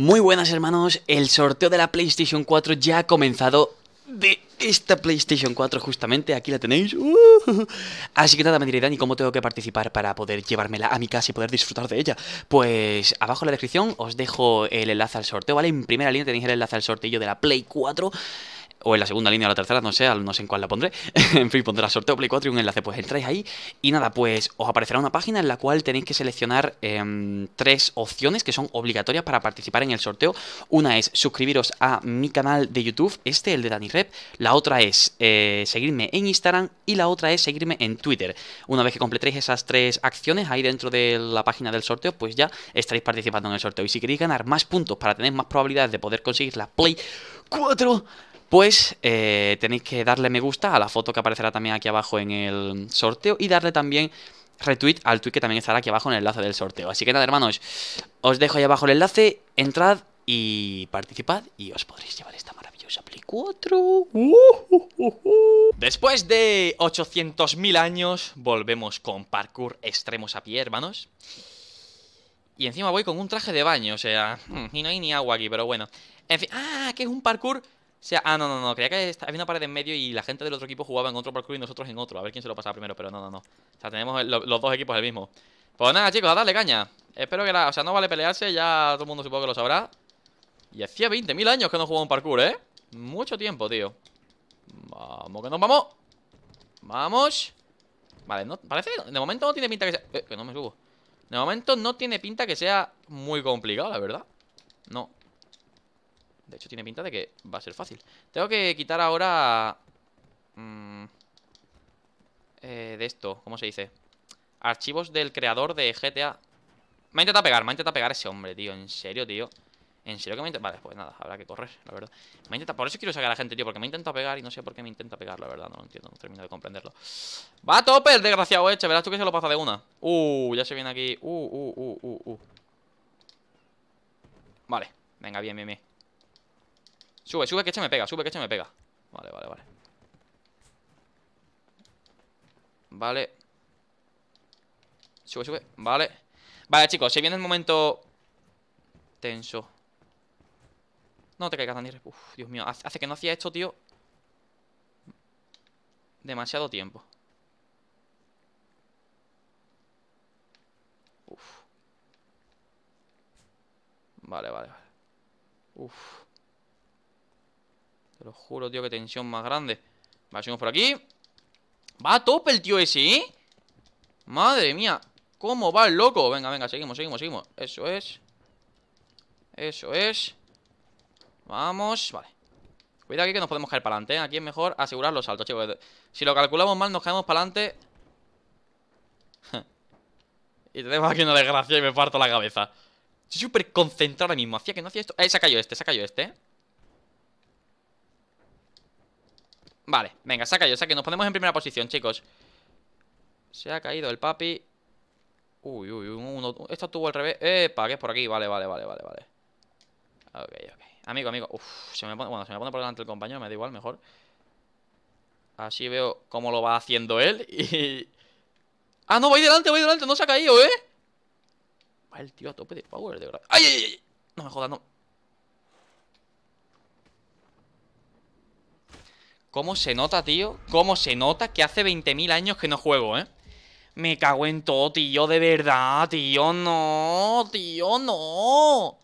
Muy buenas hermanos, el sorteo de la PlayStation 4 ya ha comenzado de esta PlayStation 4 justamente, aquí la tenéis. Uh. Así que nada, me diréis, ni cómo tengo que participar para poder llevármela a mi casa y poder disfrutar de ella? Pues abajo en la descripción os dejo el enlace al sorteo, ¿vale? En primera línea tenéis el enlace al sorteo de la Play 4 o en la segunda línea o la tercera, no sé, no sé en cuál la pondré. en fin, pondré la sorteo Play 4 y un enlace. Pues entráis ahí y nada, pues os aparecerá una página en la cual tenéis que seleccionar em, tres opciones que son obligatorias para participar en el sorteo. Una es suscribiros a mi canal de YouTube, este, el de Dani Rep. La otra es eh, seguirme en Instagram y la otra es seguirme en Twitter. Una vez que completéis esas tres acciones ahí dentro de la página del sorteo, pues ya estaréis participando en el sorteo. Y si queréis ganar más puntos para tener más probabilidades de poder conseguir la Play 4, pues eh, tenéis que darle me gusta a la foto que aparecerá también aquí abajo en el sorteo y darle también retweet al tweet que también estará aquí abajo en el enlace del sorteo. Así que nada, hermanos, os dejo ahí abajo el enlace, entrad y participad y os podréis llevar esta maravillosa Play 4. Después de 800.000 años, volvemos con parkour extremos a pie, hermanos. Y encima voy con un traje de baño, o sea, mm, y no hay ni agua aquí, pero bueno. En fin, ah, que es un parkour sea, ah, no, no, no, creía que había una pared en medio y la gente del otro equipo jugaba en otro parkour y nosotros en otro. A ver quién se lo pasaba primero, pero no, no, no. O sea, tenemos los dos equipos el mismo. Pues nada, chicos, a darle caña. Espero que la... O sea, no vale pelearse, ya todo el mundo supongo que lo sabrá. Y hacía 20.000 años que no jugaba un parkour, ¿eh? Mucho tiempo, tío. Vamos, que nos vamos. Vamos. Vale, no, parece de momento no tiene pinta que sea... Eh, que no me subo. De momento no tiene pinta que sea muy complicado, la verdad. No, de hecho, tiene pinta de que va a ser fácil. Tengo que quitar ahora... Mm, eh, de esto, ¿cómo se dice? Archivos del creador de GTA. Me ha intentado pegar, me ha intentado pegar ese hombre, tío. En serio, tío. En serio que me intenta... Vale, pues nada, habrá que correr, la verdad. Me intenta... Por eso quiero sacar a la gente, tío, porque me intenta pegar y no sé por qué me intenta pegar, la verdad. No lo entiendo, no termino de comprenderlo. ¡Va a tope el desgraciado este! Verás tú que se lo pasa de una. Uh, ya se viene aquí. Uh, uh, uh, uh, uh. Vale. Venga, bien, bien, bien. Sube, sube, que este me pega, sube, que este me pega Vale, vale, vale Vale Sube, sube, vale Vale, chicos, se viene el momento Tenso No te caigas, Daniel Uf, Dios mío, hace que no hacía esto, tío Demasiado tiempo Uf Vale, vale, vale Uf te lo juro, tío, que tensión más grande. Vale, seguimos por aquí. Va a tope el tío ese, ¿eh? Madre mía. ¿Cómo va el loco? Venga, venga, seguimos, seguimos, seguimos. Eso es. Eso es. Vamos, vale. Cuidado aquí que nos podemos caer para adelante, ¿eh? Aquí es mejor asegurar los saltos, chicos. Si lo calculamos mal, nos caemos para adelante. y tenemos aquí una desgracia y me parto la cabeza. Estoy súper concentrado ahora mismo. Hacía que no hacía esto. Eh, se ha caído este, se ha caído este, ¿eh? Vale, venga, saca yo caído, que Nos ponemos en primera posición, chicos Se ha caído el papi Uy, uy, uno, esto estuvo al revés Epa, que es por aquí, vale, vale, vale, vale vale Ok, ok Amigo, amigo, uff, se me pone, bueno, se me pone por delante el compañero Me da igual, mejor Así veo cómo lo va haciendo él Y... Ah, no, voy delante, voy delante, no se ha caído, ¿eh? Va el tío a tope de power de verdad ¡Ay, ay, ay! No me jodas, no ¿Cómo se nota, tío? ¿Cómo se nota que hace 20.000 años que no juego, eh? Me cago en todo, tío, de verdad, tío, no, tío, no.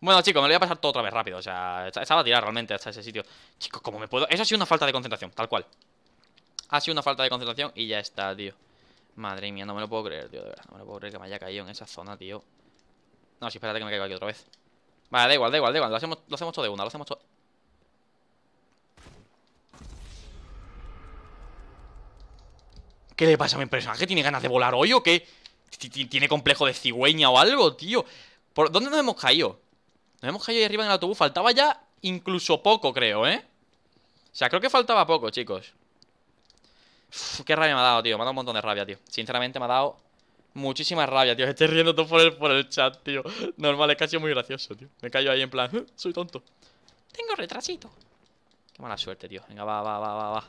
Bueno, chicos, me lo voy a pasar todo otra vez rápido, o sea, estaba a tirar realmente hasta ese sitio. Chicos, ¿cómo me puedo...? Eso ha sido una falta de concentración, tal cual. Ha sido una falta de concentración y ya está, tío. Madre mía, no me lo puedo creer, tío, de verdad, no me lo puedo creer que me haya caído en esa zona, tío. No, sí, espérate que me caigo aquí otra vez. Vale, da igual, da igual, da igual, lo hacemos, lo hacemos todo de una, lo hacemos todo... ¿Qué le pasa a mi personaje? ¿Tiene ganas de volar hoy o qué? ¿Tiene complejo de cigüeña o algo, tío? ¿Por dónde nos hemos caído? Nos hemos caído ahí arriba en el autobús. Faltaba ya incluso poco, creo, ¿eh? O sea, creo que faltaba poco, chicos. qué rabia me ha dado, tío. Me ha dado un montón de rabia, tío. Sinceramente me ha dado muchísima rabia, tío. Estoy riendo todo por el, chat, tío. Normal, es casi muy gracioso, tío. Me callo ahí en plan, soy tonto. Tengo retrasito. Qué mala suerte, tío. Venga, va, va, va, va, va.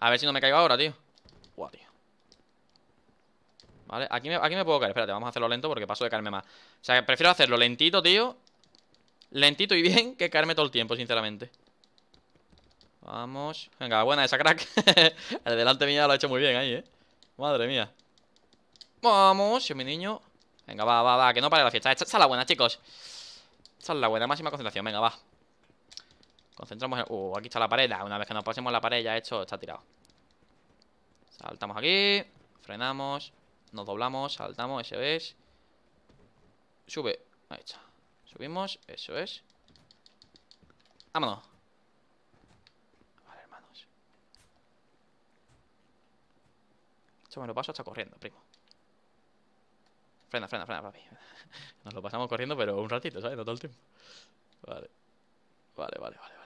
A ver si no me caigo ahora, tío. Vale, aquí me, puedo caer Espérate, vamos a hacerlo lento porque paso de caerme más O sea, prefiero hacerlo lentito, tío Lentito y bien que caerme todo el tiempo, sinceramente Vamos Venga, buena esa crack El delante mía lo ha hecho muy bien ahí, eh Madre mía Vamos, mi niño Venga, va, va, va, que no pare la fiesta Esta es la buena, chicos Esta es la buena, máxima concentración, venga, va Concentramos en... Uh, aquí está la pared Una vez que nos pasemos la pared ya esto está tirado Saltamos aquí Frenamos Nos doblamos Saltamos, eso es Sube Ahí está Subimos, eso es Vámonos Vale, hermanos Esto me lo paso hasta corriendo, primo Frena, frena, frena, papi. Nos lo pasamos corriendo, pero un ratito, ¿sabes? No todo el tiempo. Vale. Vale, vale, vale.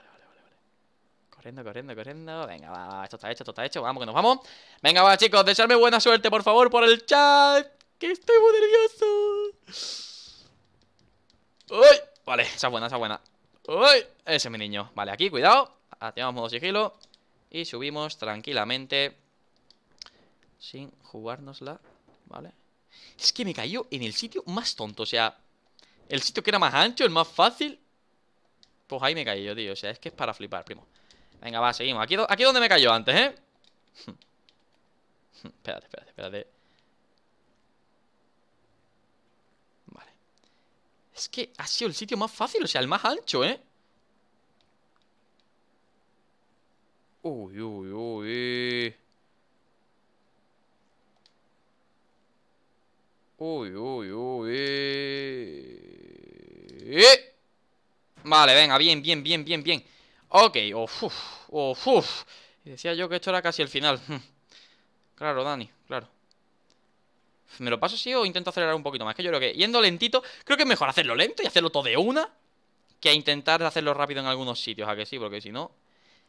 Corriendo, corriendo, corriendo. Venga, va, va, esto está hecho, esto está hecho. Vamos, que nos vamos. Venga, va, chicos, desearme buena suerte, por favor, por el chat. Que estoy muy nervioso. Uy, vale, esa es buena, esa es buena. Uy, ese es mi niño. Vale, aquí, cuidado. Activamos modo sigilo. Y subimos tranquilamente. Sin jugárnosla. Vale. Es que me cayó en el sitio más tonto. O sea, el sitio que era más ancho, el más fácil. Pues ahí me cayó, yo, tío. O sea, es que es para flipar, primo. Venga, va, seguimos Aquí, es donde me cayó antes, ¿eh? espérate, espérate, espérate Vale Es que ha sido el sitio más fácil O sea, el más ancho, ¿eh? Uy, uy, uy Uy, uy, uy eh. Vale, venga, bien, bien, bien, bien, bien Ok, uff, oh, uff Decía yo que esto era casi el final. Hmm. claro, Dani, claro. ¿Me lo paso así o intento acelerar un poquito más? Que yo creo que yendo lentito, creo que es mejor hacerlo lento y hacerlo todo de una que intentar hacerlo rápido en algunos sitios, a que sí, porque si no...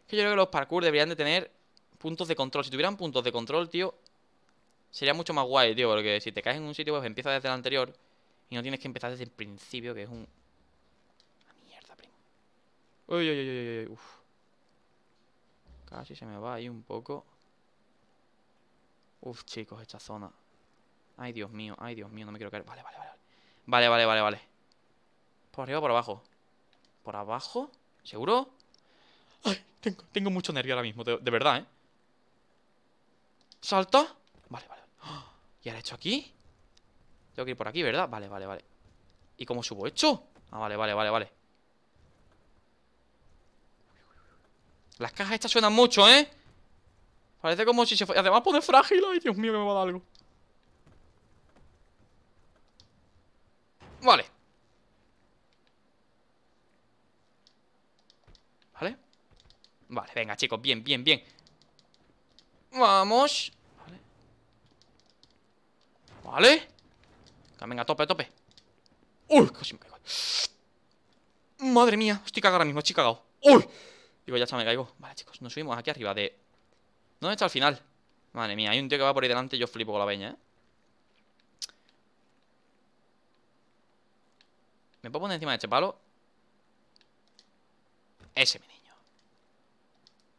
Que yo creo que los parkour deberían de tener puntos de control. Si tuvieran puntos de control, tío, sería mucho más guay, tío, porque si te caes en un sitio, pues empieza desde el anterior y no tienes que empezar desde el principio, que es un Uy, uy, uy, uy, uf. Casi se me va ahí un poco. Uf, chicos, esta zona. Ay, Dios mío, ay, Dios mío, no me quiero caer. Vale, vale, vale. Vale, vale, vale, vale. ¿Por arriba o por abajo? ¿Por abajo? ¿Seguro? Ay, tengo, mucho nervio ahora mismo, de, verdad, ¿eh? ¿Salta? Vale, vale. ¡Ah! ¿Y ahora hecho aquí? Tengo que ir por aquí, ¿verdad? Vale, vale, vale. ¿Y cómo subo esto? Ah, vale, vale, vale, vale. Las cajas estas suenan mucho, ¿eh? Parece como si se fuera... Además pone frágil. Ay, Dios mío, que me va a dar algo. Vale. Vale. Vale, venga, chicos. Bien, bien, bien. Vamos. Vale. Vale. Venga, tope, tope. Uy, casi me caigo. Madre mía, estoy cagado ahora mismo, estoy cagado. Uy. Digo, ya está, me caigo. Vale, chicos, nos subimos aquí arriba de... ¿Dónde está el final? Madre mía, hay un tío que va por ahí delante y yo flipo con la peña, ¿eh? ¿Me puedo poner encima de este palo? Ese, mi niño.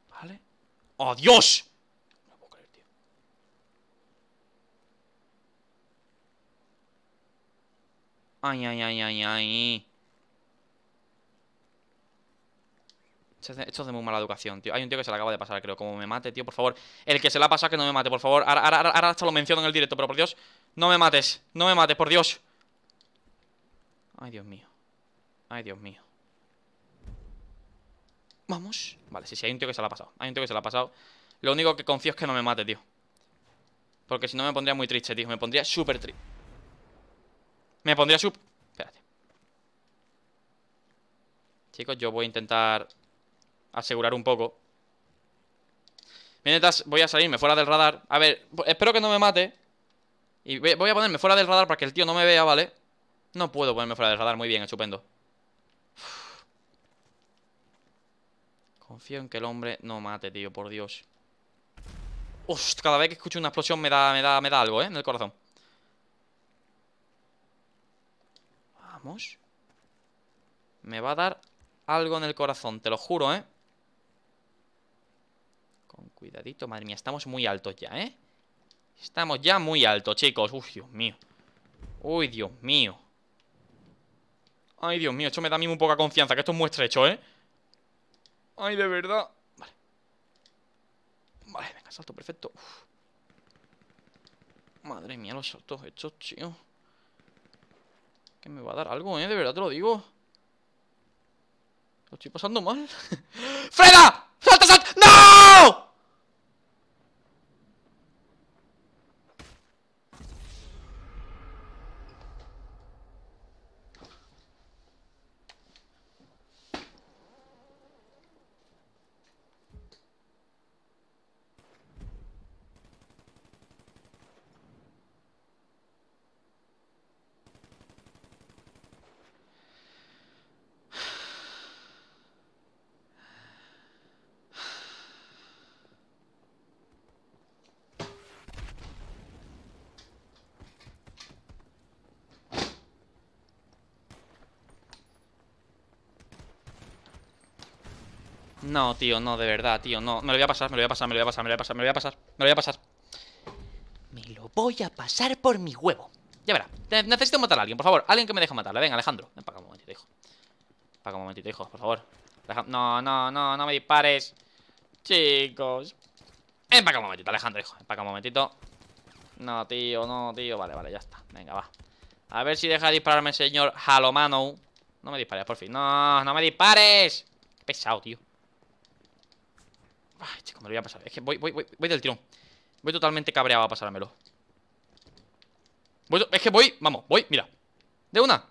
¿Vale? ¡Oh, Dios! No puedo creer, tío. Ay, ay, ay, ay, ay. Esto es de muy mala educación, tío. Hay un tío que se la acaba de pasar, creo. Como me mate, tío, por favor. El que se la ha pasado, que no me mate, por favor. Ahora, ahora, ahora hasta lo menciono en el directo, pero por Dios, no me mates. No me mates, por Dios. Ay, Dios mío. Ay, Dios mío. Vamos. Vale, sí, sí, hay un tío que se la ha pasado. Hay un tío que se la ha pasado. Lo único que confío es que no me mate, tío. Porque si no me pondría muy triste, tío. Me pondría súper triste. Me pondría súper... Espérate. Chicos, yo voy a intentar asegurar un poco Mientras voy a salirme fuera del radar A ver, espero que no me mate Y voy a ponerme fuera del radar para que el tío no me vea, ¿vale? No puedo ponerme fuera del radar, muy bien, estupendo Confío en que el hombre no mate, tío, por Dios Uf, cada vez que escucho una explosión me da, me da, me da algo, ¿eh? En el corazón Vamos Me va a dar algo en el corazón, te lo juro, ¿eh? Cuidadito, madre mía, estamos muy altos ya, ¿eh? Estamos ya muy altos, chicos Uy, Dios mío Uy, Dios mío Ay, Dios mío, esto me da a mí muy poca confianza Que esto es muy estrecho, ¿eh? Ay, de verdad Vale Vale, venga, salto perfecto Madre mía, los saltos hechos, tío Que me va a dar algo, ¿eh? De verdad te lo digo Lo estoy pasando mal ¡Freda! No, tío, no, de verdad, tío, no. Me lo voy a pasar, me lo voy a pasar, me lo voy a pasar, me lo voy a pasar, me lo voy a pasar, me lo voy a pasar. por mi huevo. Ya verá. Necesito matar a alguien, por favor. Alguien que me deje matarle. Venga, Alejandro. Empaca un momentito, hijo. Empaca un momentito, hijo, por favor. No, no, no, no me dispares. Chicos. Empaca un momentito, Alejandro, hijo. Empaca un momentito. No, tío, no, tío. Vale, vale, ya está. Venga, va. A ver si deja de dispararme el señor Halomano. No me dispares, por fin. No, no me dispares. pesado, tío. Ay, chicos, me lo voy a pasar. Es que voy, voy, voy, del tirón. Voy totalmente cabreado a pasármelo. es que voy, vamos, voy, mira. De una.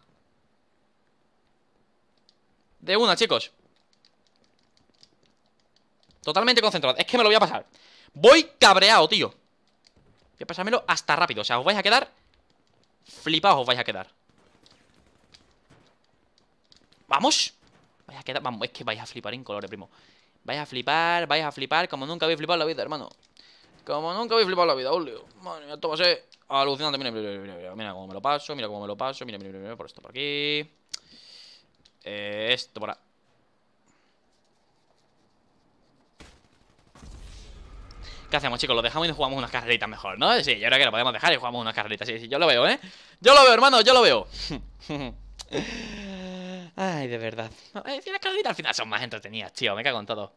De una, chicos. Totalmente concentrado. Es que me lo voy a pasar. Voy cabreado, tío. Voy a pasármelo hasta rápido. O sea, os vais a quedar... Flipados os vais a quedar. Vamos. Vais a quedar... Vamos, es que vais a flipar en colores, primo. Vais a flipar, vais a flipar como nunca habéis flipado en la vida, hermano. Como nunca habéis flipado en la vida, Julio. Madre mía, esto va a ser alucinante. Mira, mira, mira, mira, mira cómo me lo paso, mira cómo me lo paso. Mira, mira, mira, mira por esto por aquí. Eh, esto por aquí ¿Qué hacemos, chicos? ¿Lo dejamos y nos jugamos unas carreritas mejor, no? Sí, yo creo que lo podemos dejar y jugamos unas carreritas. Sí, sí, yo lo veo, ¿eh? Yo lo veo, hermano, yo lo veo. Ay, de verdad. las eh, carreritas al final son más entretenidas, tío. Me cago en todo.